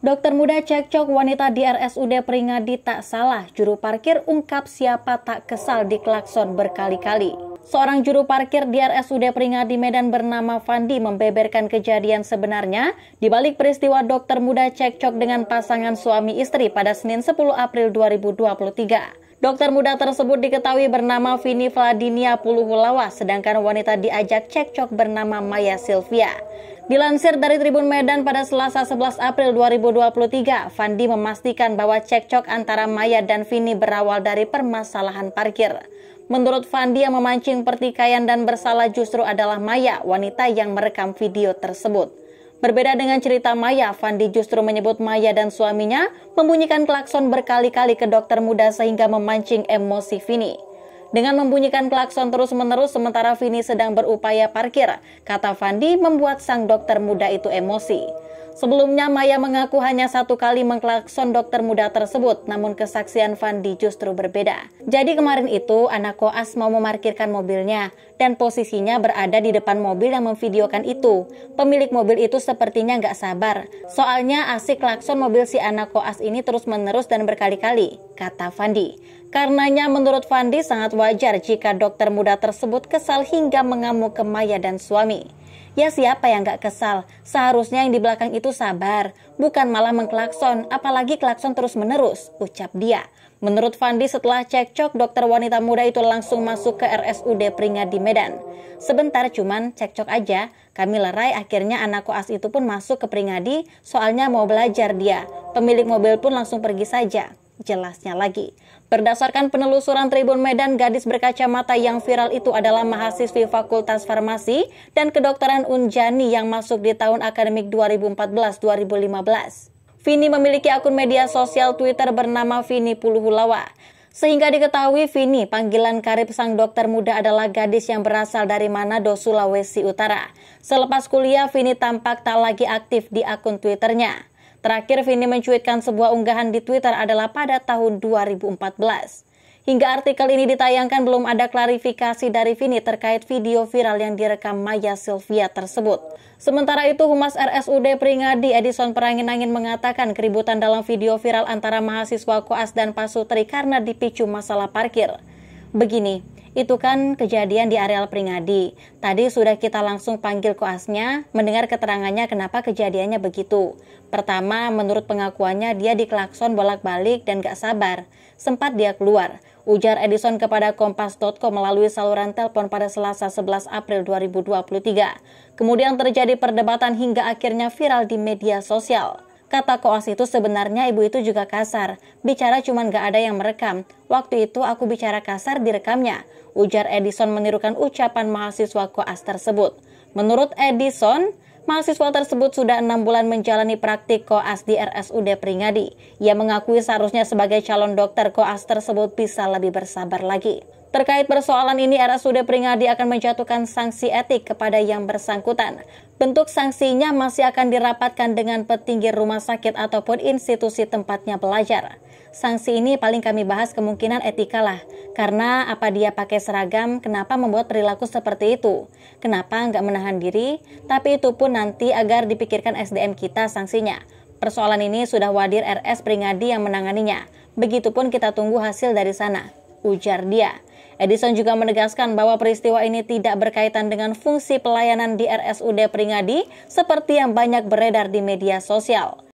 Dokter muda cekcok wanita di RSUD Peringadi tak salah, juru parkir ungkap siapa tak kesal di klakson berkali-kali. Seorang juru parkir di RSUD Peringadi Medan bernama Fandi membeberkan kejadian sebenarnya di balik peristiwa dokter muda cekcok dengan pasangan suami istri pada Senin 10 April 2023. Dokter muda tersebut diketahui bernama Vini Vladinia Puluhulawa, sedangkan wanita diajak cekcok bernama Maya Sylvia. Dilansir dari Tribun Medan pada Selasa 11 April 2023, Fandi memastikan bahwa cekcok antara Maya dan Vini berawal dari permasalahan parkir. Menurut Fandi yang memancing pertikaian dan bersalah justru adalah Maya, wanita yang merekam video tersebut. Berbeda dengan cerita Maya, Fandi justru menyebut Maya dan suaminya membunyikan klakson berkali-kali ke dokter muda sehingga memancing emosi Vini. Dengan membunyikan klakson terus-menerus sementara Vini sedang berupaya parkir, kata Fandi membuat sang dokter muda itu emosi. Sebelumnya Maya mengaku hanya satu kali mengklakson dokter muda tersebut, namun kesaksian Fandi justru berbeda. Jadi kemarin itu anak koas mau memarkirkan mobilnya dan posisinya berada di depan mobil yang memvideokan itu. Pemilik mobil itu sepertinya nggak sabar, soalnya asik klakson mobil si anak koas ini terus-menerus dan berkali-kali, kata Fandi. Karenanya menurut Fandi sangat wajar jika dokter muda tersebut kesal hingga mengamuk ke Maya dan suami. Ya siapa yang gak kesal, seharusnya yang di belakang itu sabar, bukan malah mengklakson, apalagi klakson terus menerus, ucap dia. Menurut Fandi setelah cekcok, dokter wanita muda itu langsung masuk ke RSUD Pringadi di Medan. Sebentar cuman cekcok aja, kami lerai akhirnya anak koas itu pun masuk ke Pringadi, soalnya mau belajar dia. Pemilik mobil pun langsung pergi saja jelasnya lagi. Berdasarkan penelusuran Tribun Medan, gadis berkacamata yang viral itu adalah mahasiswi Fakultas Farmasi dan Kedokteran Unjani yang masuk di tahun akademik 2014-2015. Vini memiliki akun media sosial Twitter bernama Vini Puluhulawa. Sehingga diketahui Vini, panggilan karib sang dokter muda adalah gadis yang berasal dari Manado, Sulawesi Utara. Selepas kuliah, Vini tampak tak lagi aktif di akun Twitternya. Terakhir Vini mencuitkan sebuah unggahan di Twitter adalah pada tahun 2014. Hingga artikel ini ditayangkan belum ada klarifikasi dari Vini terkait video viral yang direkam Maya Sylvia tersebut. Sementara itu Humas RSUD Pringadi Edison Peranginangin mengatakan keributan dalam video viral antara mahasiswa Koas dan Pasutri karena dipicu masalah parkir. Begini, itu kan kejadian di areal Pringadi. Tadi sudah kita langsung panggil koasnya, mendengar keterangannya kenapa kejadiannya begitu. Pertama, menurut pengakuannya dia dikelakson bolak-balik dan gak sabar. Sempat dia keluar. Ujar Edison kepada Kompas.com melalui saluran telepon pada Selasa 11 April 2023. Kemudian terjadi perdebatan hingga akhirnya viral di media sosial. Kata koas itu sebenarnya ibu itu juga kasar. Bicara cuman gak ada yang merekam. Waktu itu aku bicara kasar direkamnya. Ujar Edison menirukan ucapan mahasiswa koas tersebut. Menurut Edison, mahasiswa tersebut sudah enam bulan menjalani praktik koas di RSUD Pringadi. Ia mengakui seharusnya sebagai calon dokter koas tersebut bisa lebih bersabar lagi. Terkait persoalan ini, RSUD Pringadi akan menjatuhkan sanksi etik kepada yang bersangkutan. Bentuk sanksinya masih akan dirapatkan dengan petinggi rumah sakit ataupun institusi tempatnya belajar. Sanksi ini paling kami bahas kemungkinan etika lah, karena apa dia pakai seragam, kenapa membuat perilaku seperti itu? Kenapa nggak menahan diri? Tapi itu pun nanti agar dipikirkan SDM kita sanksinya. Persoalan ini sudah wadir RS Pringadi yang menanganinya. Begitupun kita tunggu hasil dari sana, ujar dia. Edison juga menegaskan bahwa peristiwa ini tidak berkaitan dengan fungsi pelayanan di RSUD Pringadi seperti yang banyak beredar di media sosial.